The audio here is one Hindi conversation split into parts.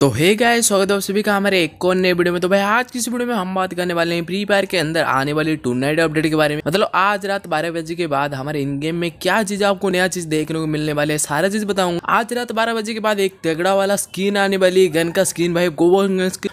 तो हे गाय स्वागत है आप सभी का हमारे एक और नए वीडियो में तो भाई आज की इस वीडियो में हम बात करने वाले हैं फ्री फायर के अंदर आने वाली टूर्नाइट अपडेट के बारे में मतलब आज रात 12 बजे के बाद हमारे इन गेम में क्या चीज आपको नया चीज देखने को मिलने वाले है सारा चीज बताऊंगा आज रात बारह बजे के बाद एक तगड़ा वाला स्किन आने वाली गन का स्किन भाई गोवा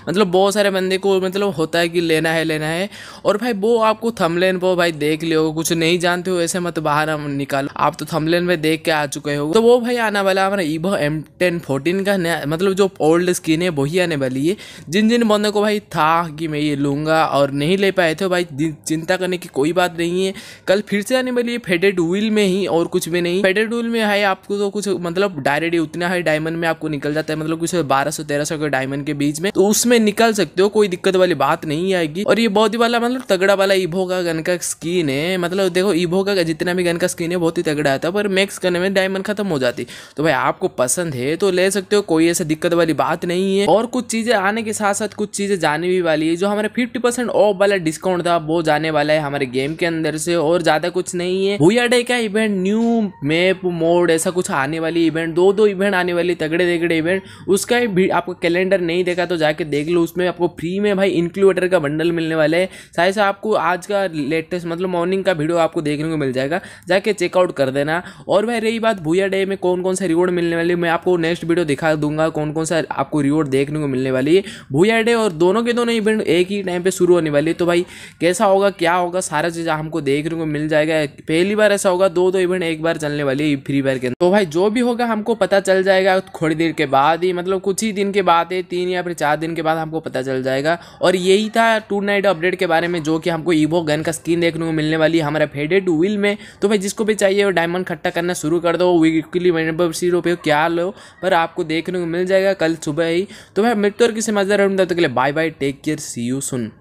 मतलब बहुत सारे बंदे को मतलब होता है कि लेना है लेना है और भाई वो आपको थमलेन वो भाई देख लियो कुछ नहीं जानते हो ऐसे मत बाहर निकालो आप तो थमलेन में देख के आ चुके हो तो वो भाई आने वाला हमारा ईवो एम टेन फोर्टीन का नया मतलब जो ओल्ड स्किन है वही आने वाली है जिन जिन बंदों को भाई था कि मैं ये लूँगा और नहीं ले पाए थे भाई चिंता करने की कोई बात नहीं है कल फिर से आने वाली है फेडेड व्हील में ही और कुछ भी नहीं फेडेड व्हील में है आपको तो कुछ मतलब डायरेक्ट उतना है डायमंड में आपको निकल जाता है मतलब कुछ बारह सौ तेरह सौ के डायमंड के बीच में तो उसमें में निकाल सकते हो कोई दिक्कत वाली बात नहीं आएगी और ये बहुत ही वाला मतलब तगड़ा वाला इभो का गन का स्किन है मतलब देखो इभो का जितना भी गन का स्किन है बहुत ही तगड़ा आता है पर मैक्स करने में डायमंड खत्म हो जाती तो भाई आपको पसंद है तो ले सकते हो कोई ऐसा दिक्कत वाली बात नहीं है और कुछ चीजें आने के साथ साथ कुछ चीजें जाने भी वाली है जो हमारे फिफ्टी ऑफ वाला डिस्काउंट था वो जाने वाला है हमारे गेम के अंदर से और ज्यादा कुछ नहीं है भूया डे का इवेंट न्यू मैप मोड ऐसा कुछ आने वाली इवेंट दो दो इवेंट आने वाली तगड़े तगड़े इवेंट उसका भी आपको कैलेंडर नहीं देखा तो जाके देख देख लो उसमें आपको फ्री में भाई इंक्लूडेटर का बंडल मिलने वाला है साथ ही आपको आज का लेटेस्ट मतलब मॉर्निंग का वीडियो आपको देखने को मिल जाएगा जाके चेकआउट कर देना और भाई रही बात भूया डे में कौन कौन सा रिवॉर्ड मिलने वाले मैं आपको नेक्स्ट वीडियो दिखा दूंगा कौन कौन सा आपको रिवॉर्ड देखने को मिलने वाली है भूया डे और दोनों के दोनों इवेंट एक ही टाइम पर शुरू होने वाली है तो भाई कैसा होगा क्या होगा सारा चीज़ हमको देखने को मिल जाएगा पहली बार ऐसा होगा दो दो इवेंट एक बार चलने वाली है फ्री फायर के तो भाई जो भी होगा हमको पता चल जाएगा थोड़ी देर के बाद ही मतलब कुछ ही दिन के बाद है तीन या फिर चार दिन के बाद बाद हमको पता चल जाएगा और यही था टू नाइट अपडेट के बारे में जो कि हमको ईवो गन का स्क्रीन देखने को मिलने वाली है हमारे फेडेड व्हील में तो भाई जिसको भी चाहिए वो डायमंड खट्टा करना शुरू कर दो वीकली मेंबरशिप रुपये क्या लो पर आपको देखने को मिल जाएगा कल सुबह ही तो भाई मित्र किसी मजा रहूँगा तो के लिए bye bye take care see you soon